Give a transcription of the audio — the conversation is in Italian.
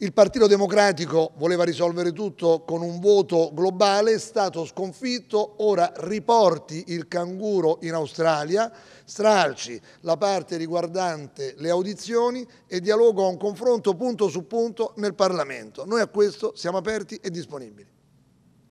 Il Partito Democratico voleva risolvere tutto con un voto globale, è stato sconfitto, ora riporti il canguro in Australia, stralci la parte riguardante le audizioni e dialogo a un confronto punto su punto nel Parlamento. Noi a questo siamo aperti e disponibili.